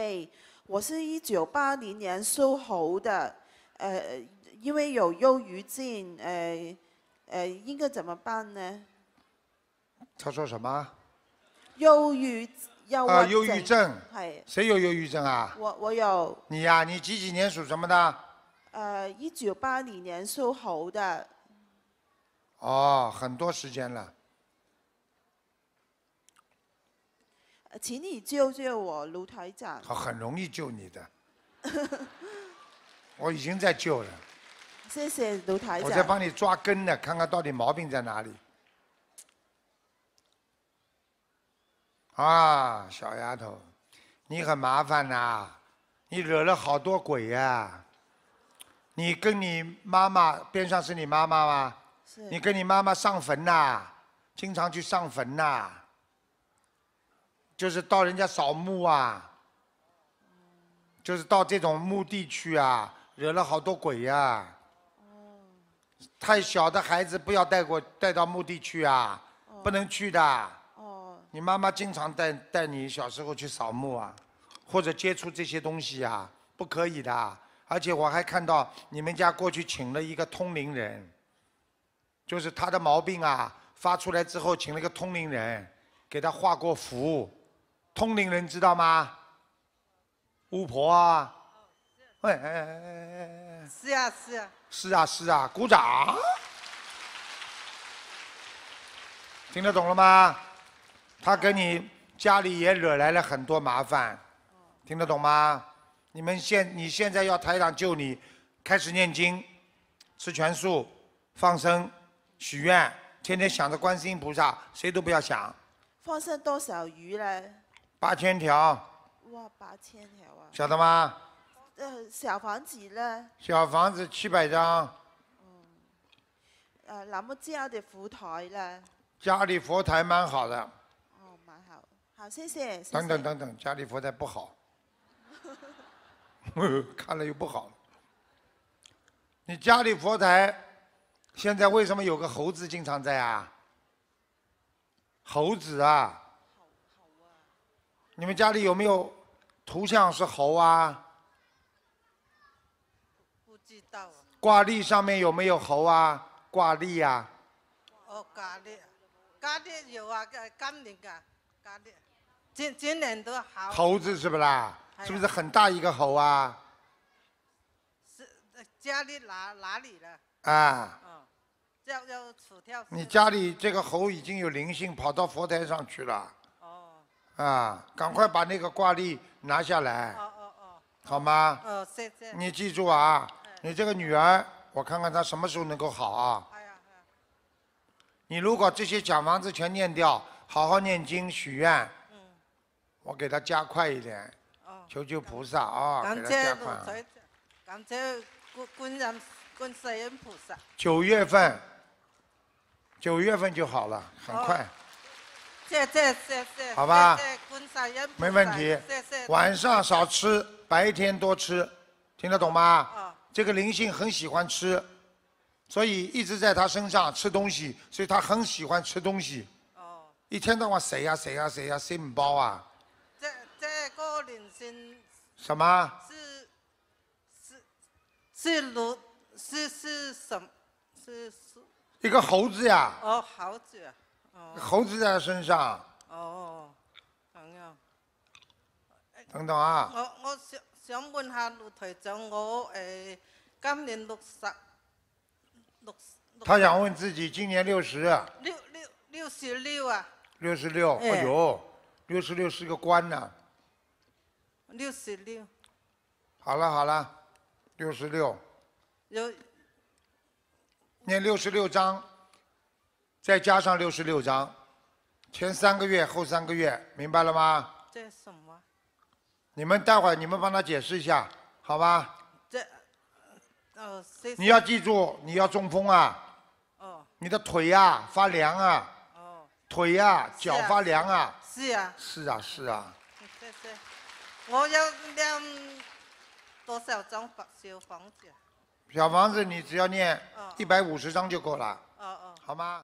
对，我是一九八零年属猴的，呃，因为有忧郁症，呃，呃，应该怎么办呢？他说什么？忧郁，忧郁症。啊，忧郁症。谁有忧郁症啊？我，我有。你呀，你几几年属什么的？呃，一九八零年属猴的。哦，很多时间了。请你救救我，卢台长。他很容易救你的，我已经在救了。谢谢卢台长。我在帮你抓根呢，看看到底毛病在哪里。啊，小丫头，你很麻烦呐，你惹了好多鬼呀。你跟你妈妈边上是你妈妈吗？是。你跟你妈妈上坟呐，经常去上坟呐。就是到人家扫墓啊，就是到这种墓地去啊，惹了好多鬼呀。太小的孩子不要带过带到墓地去啊，不能去的。你妈妈经常带带你小时候去扫墓啊，或者接触这些东西啊，不可以的。而且我还看到你们家过去请了一个通灵人，就是他的毛病啊发出来之后，请了个通灵人给他画过符。通灵人知道吗？巫婆啊，哎哎哎哎哎哎！是啊是啊，是啊，是啊，鼓掌！听得懂了吗？他给你家里也惹来了很多麻烦，听得懂吗？你们现你现在要台上救你，开始念经，吃全素，放生，许愿，天天想着观世音菩萨，谁都不要想。放生多少鱼嘞？八千条，哇，八千条啊！晓得吗？呃，小房子呢？小房子七百张。嗯。呃，那么这样的佛台呢？家里佛台蛮好的。哦，蛮好，好谢谢。等等等等，家里佛台不好，看了又不好。你家里佛台现在为什么有个猴子经常在啊？猴子啊！你们家里有没有图像？是猴啊？不知道。挂历上面有没有猴啊？挂历呀？哦，挂历，挂历有啊，今年的挂历，今今年都好。猴子是不啦？是不是很大一个猴啊？是家里哪哪里的？啊。嗯。叫你家里这个猴已经有灵性，跑到佛台上去了。啊，赶快把那个挂历拿下来，哦哦哦，好吗？哦，你记住啊，你这个女儿，我看看她什么时候能够好啊？你如果这些假房子全念掉，好好念经许愿，嗯，我给她加快一点，哦，求求菩萨啊，给加快。感谢，观观观世音菩萨。九月份，九月份就好了，很快。谢谢谢谢。好吧，没问题。晚上少吃，白天多吃，听得懂吗？这个灵性很喜欢吃，所以一直在他身上吃东西，所以他很喜欢吃东西。一天到晚谁呀谁呀谁呀，性包啊。这这个灵性什么？是是是是是什是是？一个猴子呀。哦，猴子。猴子在身上。哦，同样，等等啊。我我想想问下陆台长，我诶，今年六十六。他想问自己今年六十六六六十六啊。六十六，哎呦，六十六是个官呐。六十六。好了好了，六十六。有念六十六章。再加上六十六张，前三个月后三个月，明白了吗？这什么？你们待会儿你们帮他解释一下，好吧？这，呃，你要记住，你要中风啊！哦。你的腿呀发凉啊！哦。腿呀，脚发凉啊！是啊。是啊，是啊。谢谢。我要念多少张房小房子？小房子，你只要念一百五十张就够了。哦哦。好吗？